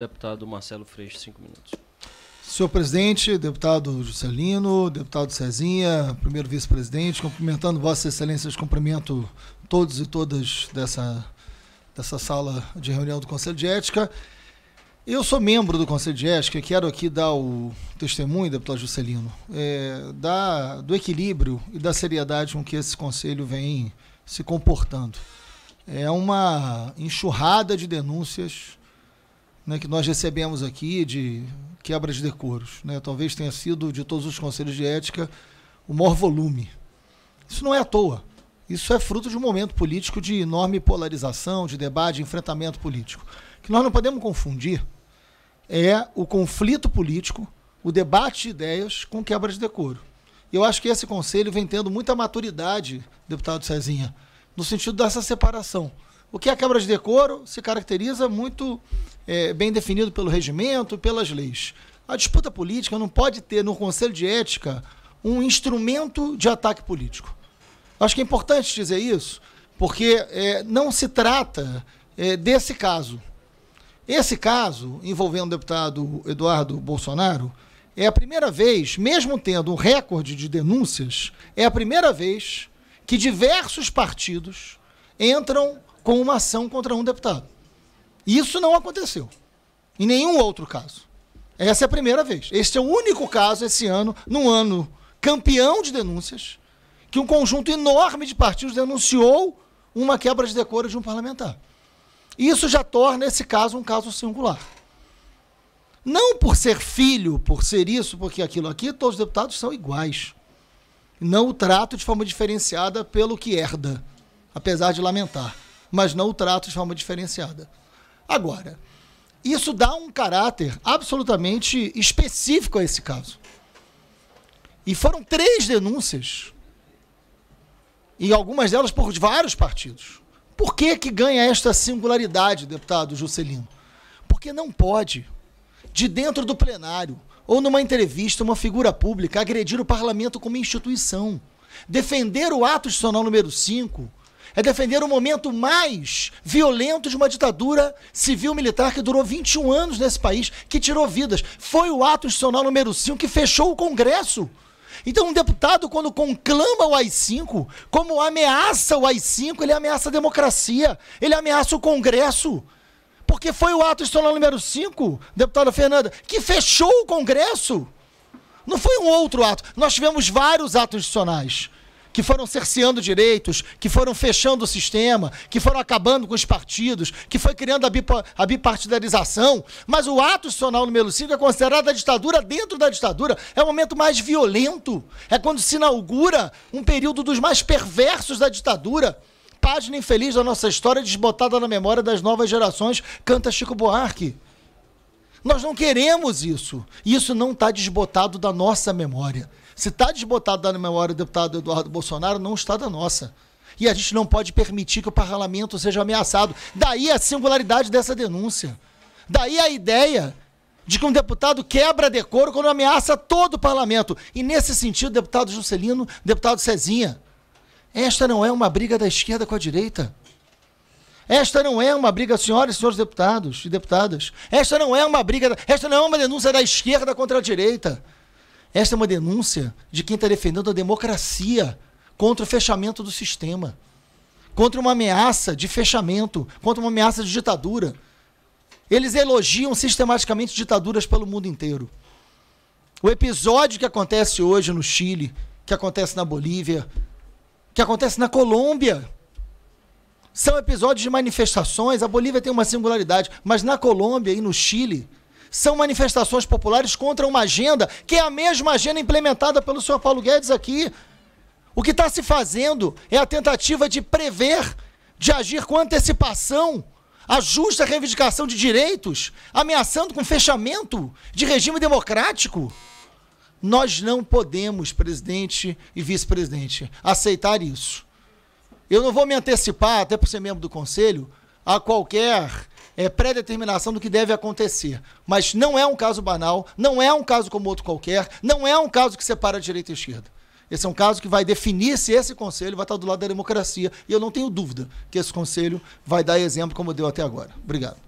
Deputado Marcelo Freixo, cinco minutos. Senhor presidente, deputado Juscelino, deputado Cezinha, primeiro vice-presidente, cumprimentando Vossas Excelências, cumprimento todos e todas dessa, dessa sala de reunião do Conselho de Ética. Eu sou membro do Conselho de Ética e quero aqui dar o testemunho, deputado Juscelino, é, da, do equilíbrio e da seriedade com que esse Conselho vem se comportando. É uma enxurrada de denúncias né, que nós recebemos aqui de quebras de decoros. Né? Talvez tenha sido, de todos os conselhos de ética, o maior volume. Isso não é à toa. Isso é fruto de um momento político de enorme polarização, de debate, de enfrentamento político. O que nós não podemos confundir é o conflito político, o debate de ideias com quebra de decoro. E eu acho que esse conselho vem tendo muita maturidade, deputado Cezinha, no sentido dessa separação. O que é a quebra de decoro se caracteriza muito é, bem definido pelo regimento, pelas leis. A disputa política não pode ter no Conselho de Ética um instrumento de ataque político. Acho que é importante dizer isso, porque é, não se trata é, desse caso. Esse caso, envolvendo o deputado Eduardo Bolsonaro, é a primeira vez, mesmo tendo um recorde de denúncias, é a primeira vez que diversos partidos entram com uma ação contra um deputado. Isso não aconteceu. Em nenhum outro caso. Essa é a primeira vez. Este é o único caso esse ano, num ano campeão de denúncias, que um conjunto enorme de partidos denunciou uma quebra de decoro de um parlamentar. Isso já torna esse caso um caso singular. Não por ser filho, por ser isso, porque aquilo aqui, todos os deputados são iguais. Não o trato de forma diferenciada pelo que herda, apesar de lamentar mas não o trato de forma diferenciada. Agora, isso dá um caráter absolutamente específico a esse caso. E foram três denúncias, e algumas delas por vários partidos. Por que, que ganha esta singularidade, deputado Juscelino? Porque não pode, de dentro do plenário ou numa entrevista, uma figura pública, agredir o parlamento como instituição, defender o ato institucional número 5 é defender o momento mais violento de uma ditadura civil-militar que durou 21 anos nesse país, que tirou vidas. Foi o ato institucional número 5 que fechou o Congresso. Então, um deputado, quando conclama o AI-5, como ameaça o AI-5, ele ameaça a democracia, ele ameaça o Congresso. Porque foi o ato institucional número 5, deputada Fernanda, que fechou o Congresso. Não foi um outro ato. Nós tivemos vários atos institucionais que foram cerceando direitos, que foram fechando o sistema, que foram acabando com os partidos, que foi criando a, bipa, a bipartidarização. Mas o ato institucional número 5 é considerado a ditadura dentro da ditadura. É o momento mais violento. É quando se inaugura um período dos mais perversos da ditadura página infeliz da nossa história desbotada na memória das novas gerações, canta Chico Buarque. Nós não queremos isso. Isso não está desbotado da nossa memória. Se está desbotado da memória do deputado Eduardo Bolsonaro, não está da nossa. E a gente não pode permitir que o parlamento seja ameaçado. Daí a singularidade dessa denúncia. Daí a ideia de que um deputado quebra decoro quando ameaça todo o parlamento. E nesse sentido, deputado Juscelino, deputado Cezinha, esta não é uma briga da esquerda com a direita. Esta não é uma briga, senhoras e senhores deputados e deputadas. Esta não é uma briga, esta não é uma denúncia da esquerda contra a direita. Esta é uma denúncia de quem está defendendo a democracia contra o fechamento do sistema, contra uma ameaça de fechamento, contra uma ameaça de ditadura. Eles elogiam sistematicamente ditaduras pelo mundo inteiro. O episódio que acontece hoje no Chile, que acontece na Bolívia, que acontece na Colômbia, são episódios de manifestações. A Bolívia tem uma singularidade, mas na Colômbia e no Chile são manifestações populares contra uma agenda que é a mesma agenda implementada pelo senhor Paulo Guedes aqui. O que está se fazendo é a tentativa de prever, de agir com antecipação a justa reivindicação de direitos, ameaçando com fechamento de regime democrático. Nós não podemos, presidente e vice-presidente, aceitar isso. Eu não vou me antecipar, até por ser membro do conselho, a qualquer é, pré-determinação do que deve acontecer. Mas não é um caso banal, não é um caso como outro qualquer, não é um caso que separa a direita e a esquerda. Esse é um caso que vai definir se esse conselho vai estar do lado da democracia. E eu não tenho dúvida que esse conselho vai dar exemplo como deu até agora. Obrigado.